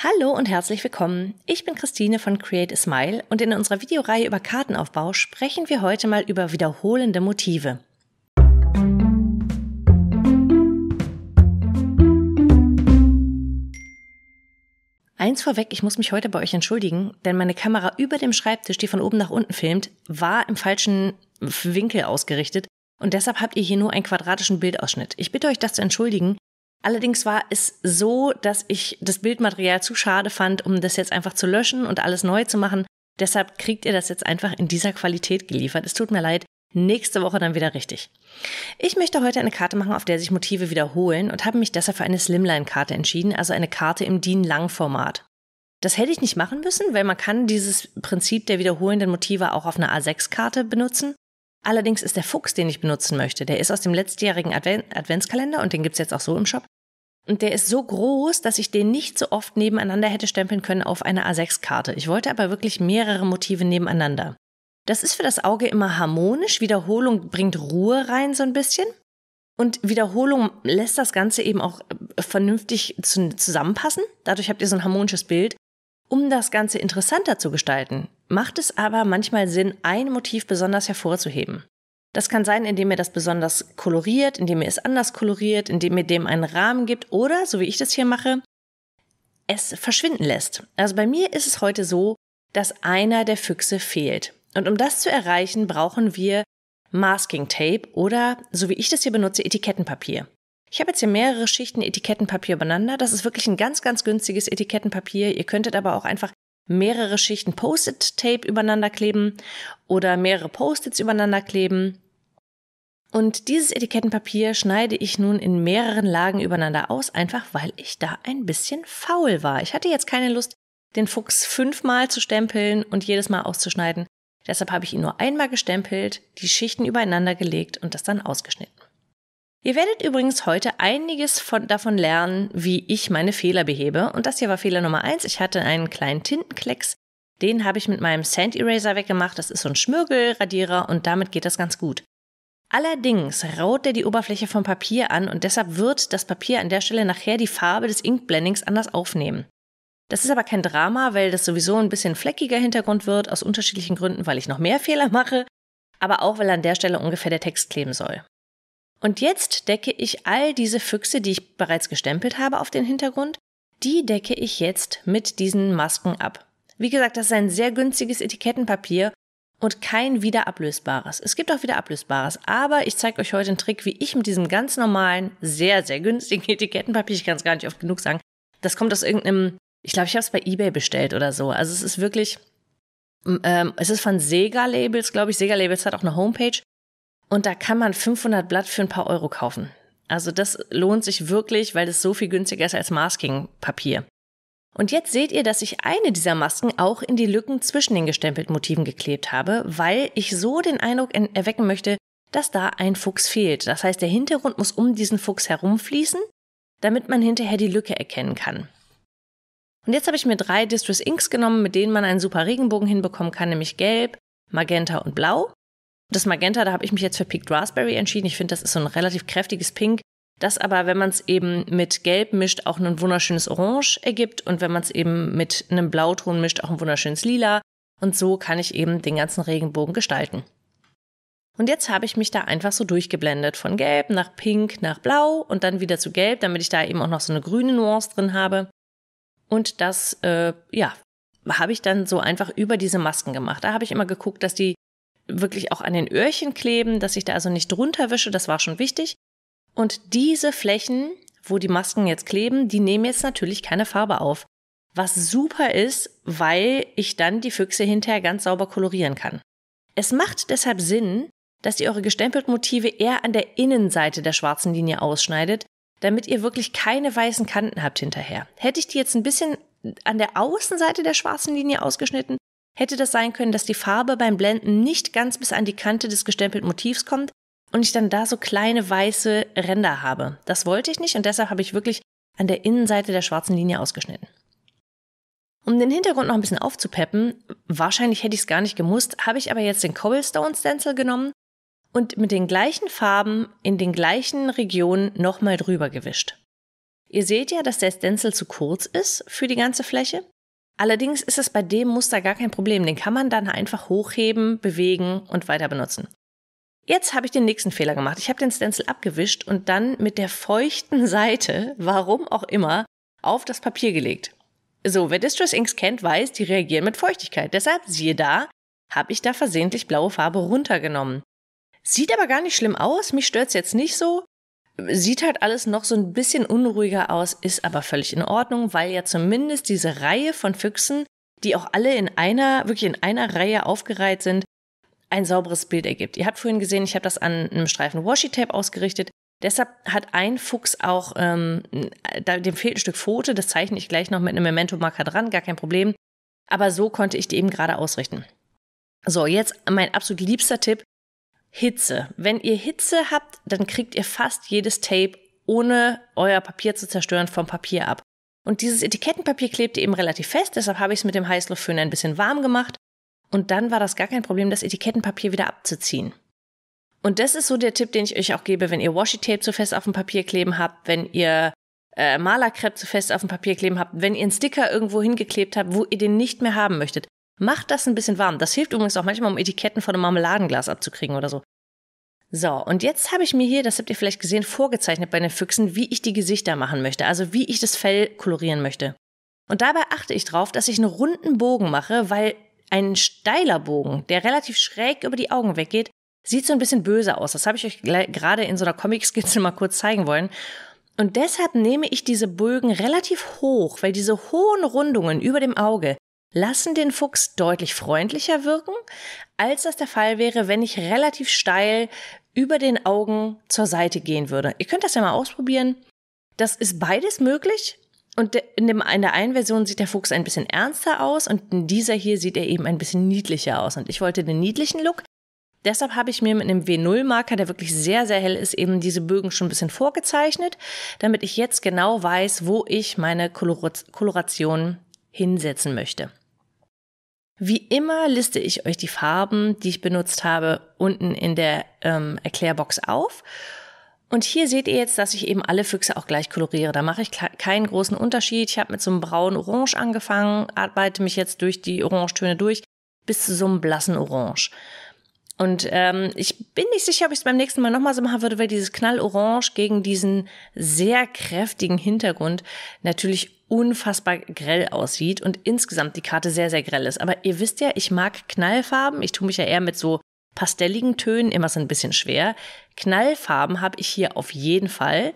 Hallo und herzlich willkommen. Ich bin Christine von Create a Smile und in unserer Videoreihe über Kartenaufbau sprechen wir heute mal über wiederholende Motive. Eins vorweg, ich muss mich heute bei euch entschuldigen, denn meine Kamera über dem Schreibtisch, die von oben nach unten filmt, war im falschen Winkel ausgerichtet und deshalb habt ihr hier nur einen quadratischen Bildausschnitt. Ich bitte euch das zu entschuldigen, Allerdings war es so, dass ich das Bildmaterial zu schade fand, um das jetzt einfach zu löschen und alles neu zu machen. Deshalb kriegt ihr das jetzt einfach in dieser Qualität geliefert. Es tut mir leid, nächste Woche dann wieder richtig. Ich möchte heute eine Karte machen, auf der sich Motive wiederholen und habe mich deshalb für eine Slimline-Karte entschieden, also eine Karte im DIN-Lang-Format. Das hätte ich nicht machen müssen, weil man kann dieses Prinzip der wiederholenden Motive auch auf einer A6-Karte benutzen. Allerdings ist der Fuchs, den ich benutzen möchte, der ist aus dem letztjährigen Advent Adventskalender und den gibt es jetzt auch so im Shop. Und der ist so groß, dass ich den nicht so oft nebeneinander hätte stempeln können auf einer A6-Karte. Ich wollte aber wirklich mehrere Motive nebeneinander. Das ist für das Auge immer harmonisch. Wiederholung bringt Ruhe rein so ein bisschen. Und Wiederholung lässt das Ganze eben auch äh, vernünftig zusammenpassen. Dadurch habt ihr so ein harmonisches Bild. Um das Ganze interessanter zu gestalten, macht es aber manchmal Sinn, ein Motiv besonders hervorzuheben. Das kann sein, indem ihr das besonders koloriert, indem ihr es anders koloriert, indem ihr dem einen Rahmen gibt oder, so wie ich das hier mache, es verschwinden lässt. Also bei mir ist es heute so, dass einer der Füchse fehlt. Und um das zu erreichen, brauchen wir Masking Tape oder, so wie ich das hier benutze, Etikettenpapier. Ich habe jetzt hier mehrere Schichten Etikettenpapier beieinander. Das ist wirklich ein ganz, ganz günstiges Etikettenpapier. Ihr könntet aber auch einfach mehrere Schichten Post-it-Tape übereinander kleben oder mehrere Post-its übereinander kleben. Und dieses Etikettenpapier schneide ich nun in mehreren Lagen übereinander aus, einfach weil ich da ein bisschen faul war. Ich hatte jetzt keine Lust, den Fuchs fünfmal zu stempeln und jedes Mal auszuschneiden. Deshalb habe ich ihn nur einmal gestempelt, die Schichten übereinander gelegt und das dann ausgeschnitten. Ihr werdet übrigens heute einiges von, davon lernen, wie ich meine Fehler behebe. Und das hier war Fehler Nummer eins. Ich hatte einen kleinen Tintenklecks. Den habe ich mit meinem Sand Eraser weggemacht. Das ist so ein Schmirgelradierer und damit geht das ganz gut. Allerdings raut er die Oberfläche vom Papier an und deshalb wird das Papier an der Stelle nachher die Farbe des Inkblendings anders aufnehmen. Das ist aber kein Drama, weil das sowieso ein bisschen fleckiger Hintergrund wird, aus unterschiedlichen Gründen, weil ich noch mehr Fehler mache, aber auch weil an der Stelle ungefähr der Text kleben soll. Und jetzt decke ich all diese Füchse, die ich bereits gestempelt habe auf den Hintergrund, die decke ich jetzt mit diesen Masken ab. Wie gesagt, das ist ein sehr günstiges Etikettenpapier und kein wiederablösbares. Es gibt auch wiederablösbares, aber ich zeige euch heute einen Trick, wie ich mit diesem ganz normalen, sehr, sehr günstigen Etikettenpapier, ich kann es gar nicht oft genug sagen, das kommt aus irgendeinem, ich glaube, ich habe es bei eBay bestellt oder so. Also es ist wirklich, ähm, es ist von Sega Labels, glaube ich. Sega Labels hat auch eine Homepage. Und da kann man 500 Blatt für ein paar Euro kaufen. Also das lohnt sich wirklich, weil es so viel günstiger ist als Masking-Papier. Und jetzt seht ihr, dass ich eine dieser Masken auch in die Lücken zwischen den gestempelten Motiven geklebt habe, weil ich so den Eindruck erwecken möchte, dass da ein Fuchs fehlt. Das heißt, der Hintergrund muss um diesen Fuchs herumfließen, damit man hinterher die Lücke erkennen kann. Und jetzt habe ich mir drei Distress Inks genommen, mit denen man einen super Regenbogen hinbekommen kann, nämlich gelb, magenta und blau. Das Magenta, da habe ich mich jetzt für Pink Raspberry entschieden. Ich finde, das ist so ein relativ kräftiges Pink, das aber, wenn man es eben mit Gelb mischt, auch ein wunderschönes Orange ergibt und wenn man es eben mit einem Blauton mischt, auch ein wunderschönes Lila. Und so kann ich eben den ganzen Regenbogen gestalten. Und jetzt habe ich mich da einfach so durchgeblendet. Von gelb nach pink nach blau und dann wieder zu gelb, damit ich da eben auch noch so eine grüne Nuance drin habe. Und das, äh, ja, habe ich dann so einfach über diese Masken gemacht. Da habe ich immer geguckt, dass die wirklich auch an den Öhrchen kleben, dass ich da also nicht drunter wische, das war schon wichtig. Und diese Flächen, wo die Masken jetzt kleben, die nehmen jetzt natürlich keine Farbe auf. Was super ist, weil ich dann die Füchse hinterher ganz sauber kolorieren kann. Es macht deshalb Sinn, dass ihr eure gestempelten Motive eher an der Innenseite der schwarzen Linie ausschneidet, damit ihr wirklich keine weißen Kanten habt hinterher. Hätte ich die jetzt ein bisschen an der Außenseite der schwarzen Linie ausgeschnitten, hätte das sein können, dass die Farbe beim Blenden nicht ganz bis an die Kante des gestempelten Motivs kommt und ich dann da so kleine weiße Ränder habe. Das wollte ich nicht und deshalb habe ich wirklich an der Innenseite der schwarzen Linie ausgeschnitten. Um den Hintergrund noch ein bisschen aufzupeppen, wahrscheinlich hätte ich es gar nicht gemusst, habe ich aber jetzt den Cobblestone Stencil genommen und mit den gleichen Farben in den gleichen Regionen nochmal drüber gewischt. Ihr seht ja, dass der Stencil zu kurz ist für die ganze Fläche Allerdings ist es bei dem Muster gar kein Problem. Den kann man dann einfach hochheben, bewegen und weiter benutzen. Jetzt habe ich den nächsten Fehler gemacht. Ich habe den Stencil abgewischt und dann mit der feuchten Seite, warum auch immer, auf das Papier gelegt. So, wer Distress Inks kennt, weiß, die reagieren mit Feuchtigkeit. Deshalb, siehe da, habe ich da versehentlich blaue Farbe runtergenommen. Sieht aber gar nicht schlimm aus, mich stört es jetzt nicht so. Sieht halt alles noch so ein bisschen unruhiger aus, ist aber völlig in Ordnung, weil ja zumindest diese Reihe von Füchsen, die auch alle in einer, wirklich in einer Reihe aufgereiht sind, ein sauberes Bild ergibt. Ihr habt vorhin gesehen, ich habe das an einem Streifen Washi-Tape ausgerichtet. Deshalb hat ein Fuchs auch, ähm, dem fehlt ein Stück Pfote, das zeichne ich gleich noch mit einem Memento-Marker dran, gar kein Problem. Aber so konnte ich die eben gerade ausrichten. So, jetzt mein absolut liebster Tipp, Hitze. Wenn ihr Hitze habt, dann kriegt ihr fast jedes Tape, ohne euer Papier zu zerstören, vom Papier ab. Und dieses Etikettenpapier klebte eben relativ fest, deshalb habe ich es mit dem Heißluftföhn ein bisschen warm gemacht. Und dann war das gar kein Problem, das Etikettenpapier wieder abzuziehen. Und das ist so der Tipp, den ich euch auch gebe, wenn ihr Washi-Tape zu fest auf dem Papier kleben habt, wenn ihr äh, Malerkrepp zu fest auf dem Papier kleben habt, wenn ihr einen Sticker irgendwo hingeklebt habt, wo ihr den nicht mehr haben möchtet. Macht das ein bisschen warm. Das hilft übrigens auch manchmal, um Etiketten von einem Marmeladenglas abzukriegen oder so. So, und jetzt habe ich mir hier, das habt ihr vielleicht gesehen, vorgezeichnet bei den Füchsen, wie ich die Gesichter machen möchte, also wie ich das Fell kolorieren möchte. Und dabei achte ich darauf, dass ich einen runden Bogen mache, weil ein steiler Bogen, der relativ schräg über die Augen weggeht, sieht so ein bisschen böse aus. Das habe ich euch gerade in so einer Comic-Skizze mal kurz zeigen wollen. Und deshalb nehme ich diese Bögen relativ hoch, weil diese hohen Rundungen über dem Auge lassen den Fuchs deutlich freundlicher wirken, als das der Fall wäre, wenn ich relativ steil über den Augen zur Seite gehen würde. Ihr könnt das ja mal ausprobieren. Das ist beides möglich. Und in, dem, in der einen Version sieht der Fuchs ein bisschen ernster aus und in dieser hier sieht er eben ein bisschen niedlicher aus. Und ich wollte den niedlichen Look. Deshalb habe ich mir mit einem W0-Marker, der wirklich sehr, sehr hell ist, eben diese Bögen schon ein bisschen vorgezeichnet, damit ich jetzt genau weiß, wo ich meine Kolor Koloration hinsetzen möchte. Wie immer liste ich euch die Farben, die ich benutzt habe, unten in der ähm, Erklärbox auf. Und hier seht ihr jetzt, dass ich eben alle Füchse auch gleich koloriere. Da mache ich keinen großen Unterschied. Ich habe mit so einem braunen Orange angefangen, arbeite mich jetzt durch die Orangetöne durch bis zu so einem blassen Orange. Und ähm, ich bin nicht sicher, ob ich es beim nächsten Mal nochmal so machen würde, weil dieses Knallorange gegen diesen sehr kräftigen Hintergrund natürlich unfassbar grell aussieht und insgesamt die Karte sehr, sehr grell ist. Aber ihr wisst ja, ich mag Knallfarben. Ich tue mich ja eher mit so pastelligen Tönen immer so ein bisschen schwer. Knallfarben habe ich hier auf jeden Fall.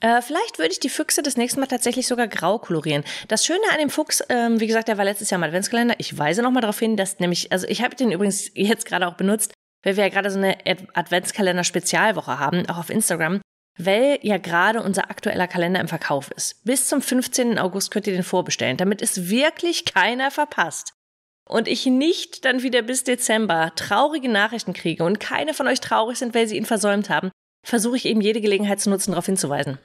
Äh, vielleicht würde ich die Füchse das nächste Mal tatsächlich sogar grau kolorieren. Das Schöne an dem Fuchs, ähm, wie gesagt, der war letztes Jahr im Adventskalender. Ich weise nochmal darauf hin, dass nämlich, also ich habe den übrigens jetzt gerade auch benutzt, weil wir ja gerade so eine Adventskalender-Spezialwoche haben, auch auf Instagram, weil ja gerade unser aktueller Kalender im Verkauf ist. Bis zum 15. August könnt ihr den vorbestellen, damit es wirklich keiner verpasst. Und ich nicht dann wieder bis Dezember traurige Nachrichten kriege und keine von euch traurig sind, weil sie ihn versäumt haben, versuche ich eben jede Gelegenheit zu nutzen, darauf hinzuweisen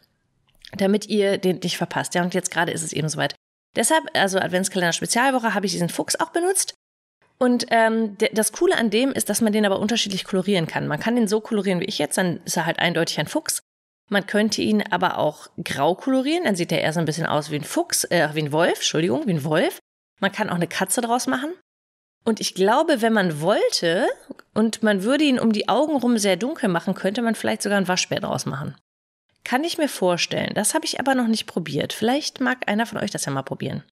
damit ihr den nicht verpasst. Ja, und jetzt gerade ist es eben soweit. Deshalb, also Adventskalender Spezialwoche, habe ich diesen Fuchs auch benutzt. Und ähm, das Coole an dem ist, dass man den aber unterschiedlich kolorieren kann. Man kann den so kolorieren wie ich jetzt, dann ist er halt eindeutig ein Fuchs. Man könnte ihn aber auch grau kolorieren, dann sieht er eher so ein bisschen aus wie ein Fuchs, äh, wie ein Wolf, Entschuldigung, wie ein Wolf. Man kann auch eine Katze draus machen. Und ich glaube, wenn man wollte und man würde ihn um die Augen rum sehr dunkel machen, könnte man vielleicht sogar einen Waschbär draus machen. Kann ich mir vorstellen. Das habe ich aber noch nicht probiert. Vielleicht mag einer von euch das ja mal probieren.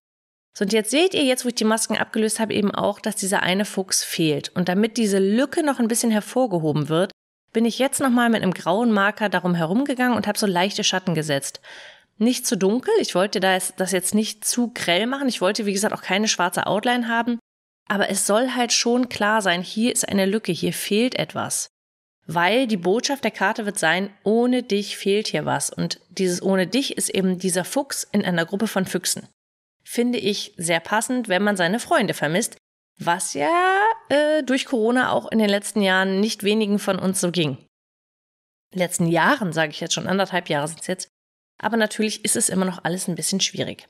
So, und jetzt seht ihr, jetzt wo ich die Masken abgelöst habe, eben auch, dass dieser eine Fuchs fehlt. Und damit diese Lücke noch ein bisschen hervorgehoben wird, bin ich jetzt nochmal mit einem grauen Marker darum herumgegangen und habe so leichte Schatten gesetzt. Nicht zu dunkel, ich wollte das jetzt nicht zu grell machen, ich wollte, wie gesagt, auch keine schwarze Outline haben, aber es soll halt schon klar sein, hier ist eine Lücke, hier fehlt etwas weil die Botschaft der Karte wird sein, ohne dich fehlt hier was. Und dieses ohne dich ist eben dieser Fuchs in einer Gruppe von Füchsen. Finde ich sehr passend, wenn man seine Freunde vermisst, was ja äh, durch Corona auch in den letzten Jahren nicht wenigen von uns so ging. Letzten Jahren, sage ich jetzt schon, anderthalb Jahre sind es jetzt. Aber natürlich ist es immer noch alles ein bisschen schwierig.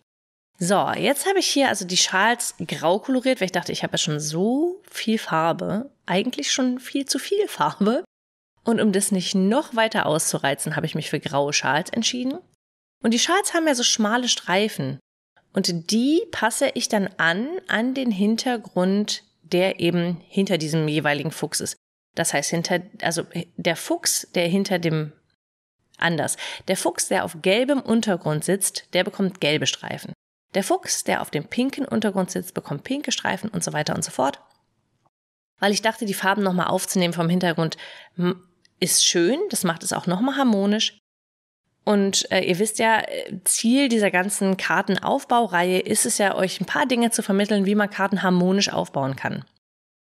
So, jetzt habe ich hier also die Schals grau koloriert, weil ich dachte, ich habe ja schon so viel Farbe, eigentlich schon viel zu viel Farbe. Und um das nicht noch weiter auszureizen, habe ich mich für graue Schals entschieden. Und die Schals haben ja so schmale Streifen. Und die passe ich dann an, an den Hintergrund, der eben hinter diesem jeweiligen Fuchs ist. Das heißt, hinter, also der Fuchs, der hinter dem anders. Der Fuchs, der auf gelbem Untergrund sitzt, der bekommt gelbe Streifen. Der Fuchs, der auf dem pinken Untergrund sitzt, bekommt pinke Streifen und so weiter und so fort. Weil ich dachte, die Farben nochmal aufzunehmen vom Hintergrund, ist schön, das macht es auch nochmal harmonisch. Und äh, ihr wisst ja, äh, Ziel dieser ganzen Kartenaufbaureihe ist es ja, euch ein paar Dinge zu vermitteln, wie man Karten harmonisch aufbauen kann.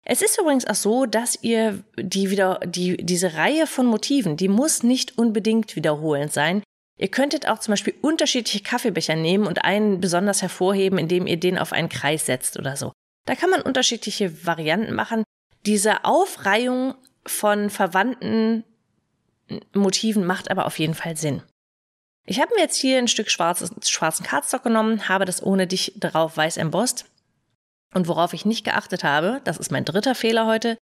Es ist übrigens auch so, dass ihr die wieder, die, diese Reihe von Motiven, die muss nicht unbedingt wiederholend sein. Ihr könntet auch zum Beispiel unterschiedliche Kaffeebecher nehmen und einen besonders hervorheben, indem ihr den auf einen Kreis setzt oder so. Da kann man unterschiedliche Varianten machen. Diese Aufreihung von verwandten Motiven macht aber auf jeden Fall Sinn. Ich habe mir jetzt hier ein Stück schwarzes, schwarzen Cardstock genommen, habe das ohne dich drauf weiß embossed. Und worauf ich nicht geachtet habe, das ist mein dritter Fehler heute,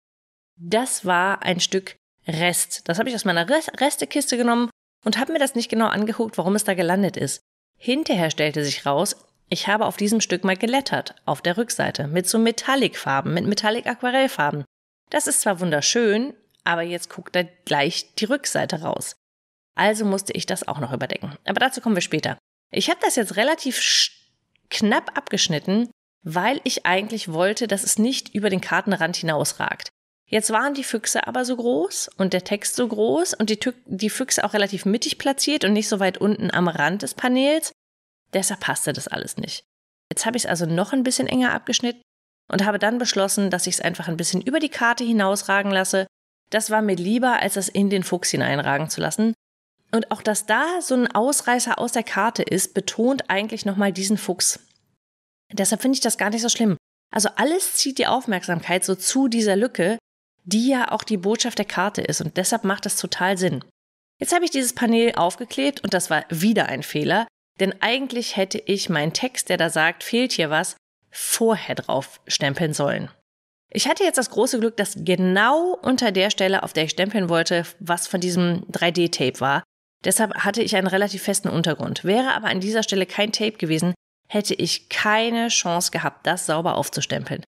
das war ein Stück Rest. Das habe ich aus meiner Restekiste genommen und habe mir das nicht genau angeguckt, warum es da gelandet ist. Hinterher stellte sich raus, ich habe auf diesem Stück mal gelettert, auf der Rückseite, mit so Metallic-Farben, mit Metallic-Aquarellfarben. Das ist zwar wunderschön, aber jetzt guckt da gleich die Rückseite raus. Also musste ich das auch noch überdecken. Aber dazu kommen wir später. Ich habe das jetzt relativ knapp abgeschnitten, weil ich eigentlich wollte, dass es nicht über den Kartenrand hinausragt. Jetzt waren die Füchse aber so groß und der Text so groß und die, Tü die Füchse auch relativ mittig platziert und nicht so weit unten am Rand des Paneels. Deshalb passte das alles nicht. Jetzt habe ich es also noch ein bisschen enger abgeschnitten und habe dann beschlossen, dass ich es einfach ein bisschen über die Karte hinausragen lasse. Das war mir lieber, als das in den Fuchs hineinragen zu lassen. Und auch, dass da so ein Ausreißer aus der Karte ist, betont eigentlich nochmal diesen Fuchs. Deshalb finde ich das gar nicht so schlimm. Also alles zieht die Aufmerksamkeit so zu dieser Lücke, die ja auch die Botschaft der Karte ist. Und deshalb macht das total Sinn. Jetzt habe ich dieses Panel aufgeklebt und das war wieder ein Fehler, denn eigentlich hätte ich meinen Text, der da sagt, fehlt hier was, vorher drauf stempeln sollen. Ich hatte jetzt das große Glück, dass genau unter der Stelle, auf der ich stempeln wollte, was von diesem 3D-Tape war. Deshalb hatte ich einen relativ festen Untergrund. Wäre aber an dieser Stelle kein Tape gewesen, hätte ich keine Chance gehabt, das sauber aufzustempeln.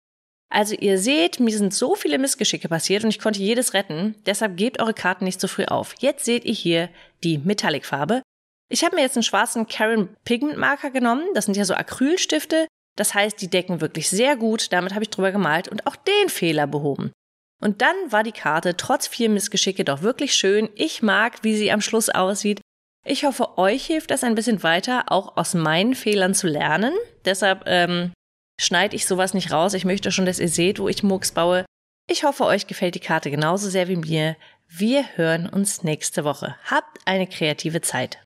Also ihr seht, mir sind so viele Missgeschicke passiert und ich konnte jedes retten, deshalb gebt eure Karten nicht zu früh auf. Jetzt seht ihr hier die Metallic-Farbe. Ich habe mir jetzt einen schwarzen Karen Pigment Marker genommen, das sind ja so Acrylstifte, das heißt, die decken wirklich sehr gut, damit habe ich drüber gemalt und auch den Fehler behoben. Und dann war die Karte trotz viel Missgeschicke doch wirklich schön. Ich mag, wie sie am Schluss aussieht. Ich hoffe, euch hilft das ein bisschen weiter, auch aus meinen Fehlern zu lernen. Deshalb ähm, schneide ich sowas nicht raus. Ich möchte schon, dass ihr seht, wo ich Murks baue. Ich hoffe, euch gefällt die Karte genauso sehr wie mir. Wir hören uns nächste Woche. Habt eine kreative Zeit.